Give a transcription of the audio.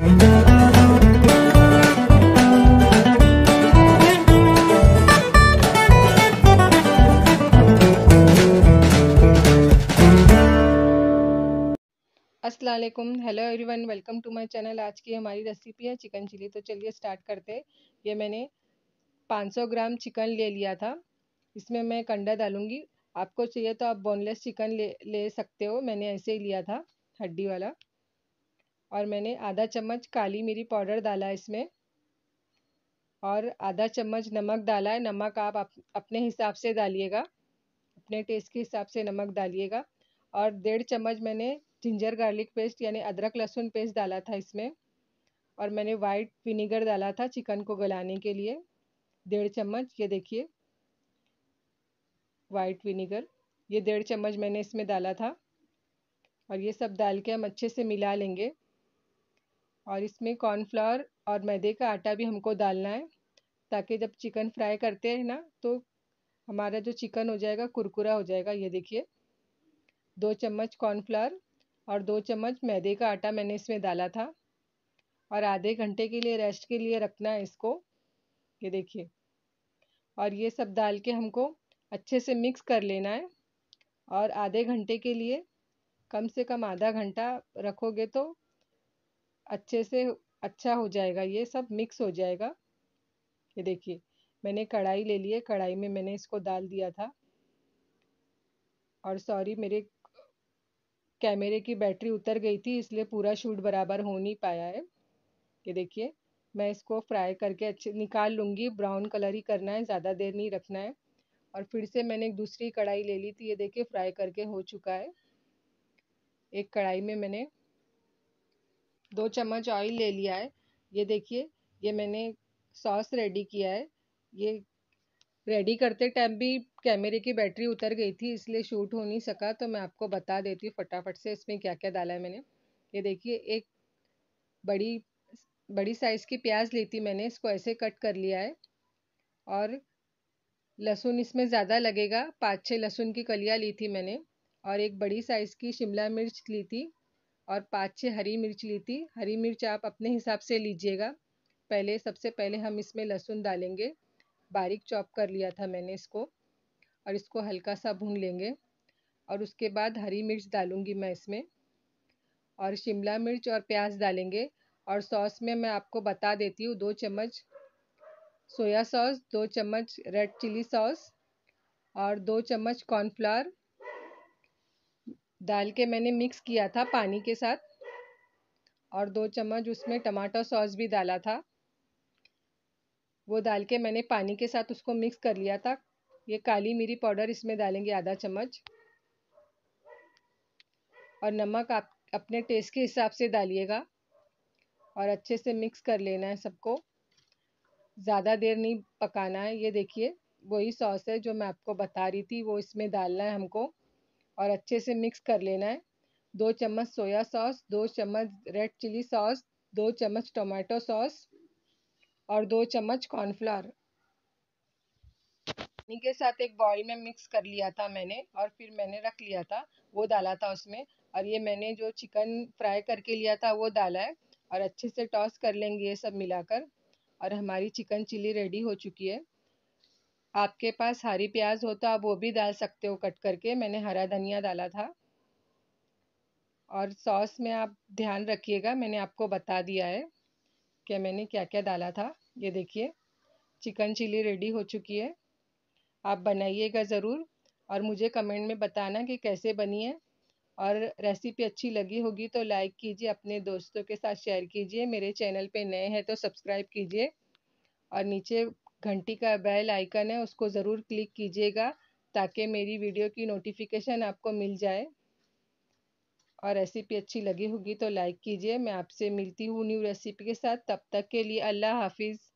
Aslam hello one welcome to my channel आज की हमारी रेसिपी है चिकन चिली तो चलिए स्टार्ट करते हैं ये मैंने 500 ग्राम चिकन ले लिया था इसमें मैं कंडा डालूँगी आपको चाहिए तो आप बोनलेस चिकन ले ले सकते हो मैंने ऐसे ही लिया था हड्डी वाला और मैंने आधा चम्मच काली मिरी पाउडर डाला है इसमें और आधा चम्मच नमक डाला है नमक आप, आप अपने हिसाब से डालिएगा अपने टेस्ट के हिसाब से नमक डालिएगा और डेढ़ चम्मच मैंने जिंजर गार्लिक पेस्ट यानी अदरक लहसुन पेस्ट डाला था इसमें और मैंने वाइट विनीगर डाला था चिकन को गलाने के लिए डेढ़ चम्मच ये देखिए वाइट विनीगर ये डेढ़ चम्मच मैंने इसमें डाला था और ये सब डाल के हम अच्छे से मिला लेंगे और इसमें कॉर्नफ्लावर और मैदे का आटा भी हमको डालना है ताकि जब चिकन फ्राई करते हैं ना तो हमारा जो चिकन हो जाएगा कुरकुरा हो जाएगा ये देखिए दो चम्मच कॉर्नफ्लावर और दो चम्मच मैदे का आटा मैंने इसमें डाला था और आधे घंटे के लिए रेस्ट के लिए रखना है इसको ये देखिए और ये सब डाल के हमको अच्छे से मिक्स कर लेना है और आधे घंटे के लिए कम से कम आधा घंटा रखोगे तो अच्छे से अच्छा हो जाएगा ये सब मिक्स हो जाएगा ये देखिए मैंने कढ़ाई ले ली है कढ़ाई में मैंने इसको डाल दिया था और सॉरी मेरे कैमरे की बैटरी उतर गई थी इसलिए पूरा शूट बराबर हो नहीं पाया है ये देखिए मैं इसको फ्राई करके अच्छे निकाल लूँगी ब्राउन कलर ही करना है ज़्यादा देर नहीं रखना है और फिर से मैंने एक दूसरी कढ़ाई ले ली थी ये देखिए फ्राई करके हो चुका है एक कढ़ाई में मैंने दो चम्मच ऑयल ले लिया है ये देखिए ये मैंने सॉस रेडी किया है ये रेडी करते टाइम भी कैमरे की बैटरी उतर गई थी इसलिए शूट हो नहीं सका तो मैं आपको बता देती हूँ फटाफट से इसमें क्या क्या डाला है मैंने ये देखिए एक बड़ी बड़ी साइज़ की प्याज ली थी मैंने इसको ऐसे कट कर लिया है और लहसुन इसमें ज़्यादा लगेगा पाँच छः लहसुन की कलियाँ ली थी मैंने और एक बड़ी साइज़ की शिमला मिर्च ली थी और पाँच छः हरी मिर्च ली थी हरी मिर्च आप अपने हिसाब से लीजिएगा पहले सबसे पहले हम इसमें लहसुन डालेंगे बारीक चॉप कर लिया था मैंने इसको और इसको हल्का सा भून लेंगे और उसके बाद हरी मिर्च डालूंगी मैं इसमें और शिमला मिर्च और प्याज डालेंगे और सॉस में मैं आपको बता देती हूँ दो चम्मच सोया सॉस दो चम्मच रेड चिली सॉस और दो चम्मच कॉर्नफ्लावर डाल के मैंने मिक्स किया था पानी के साथ और दो चम्मच उसमें टमाटो सॉस भी डाला था वो डाल के मैंने पानी के साथ उसको मिक्स कर लिया था ये काली मिरी पाउडर इसमें डालेंगे आधा चम्मच और नमक आप अपने टेस्ट के हिसाब से डालिएगा और अच्छे से मिक्स कर लेना है सबको ज़्यादा देर नहीं पकाना है ये देखिए वही सॉस है जो मैं आपको बता रही थी वो इसमें डालना है हमको और अच्छे से मिक्स कर लेना है दो चम्मच सोया सॉस दो चम्मच रेड चिली सॉस दो चम्मच टोमेटो सॉस और दो चम्मच कॉर्नफ्लावर पानी के साथ एक बॉईल में मिक्स कर लिया था मैंने और फिर मैंने रख लिया था वो डाला था उसमें और ये मैंने जो चिकन फ्राई करके लिया था वो डाला है और अच्छे से टॉस कर लेंगे ये सब मिलाकर और हमारी चिकन चिली रेडी हो चुकी है आपके पास हरी प्याज हो तो आप वो भी डाल सकते हो कट करके मैंने हरा धनिया डाला था और सॉस में आप ध्यान रखिएगा मैंने आपको बता दिया है कि मैंने क्या क्या डाला था ये देखिए चिकन चिली रेडी हो चुकी है आप बनाइएगा ज़रूर और मुझे कमेंट में बताना कि कैसे बनी है और रेसिपी अच्छी लगी होगी तो लाइक कीजिए अपने दोस्तों के साथ शेयर कीजिए मेरे चैनल पे नए हैं तो सब्सक्राइब कीजिए और नीचे घंटी का बेल आइकन है उसको ज़रूर क्लिक कीजिएगा ताकि मेरी वीडियो की नोटिफिकेशन आपको मिल जाए और रेसिपी अच्छी लगी होगी तो लाइक कीजिए मैं आपसे मिलती हूँ न्यू रेसिपी के साथ तब तक के लिए अल्लाह हाफिज़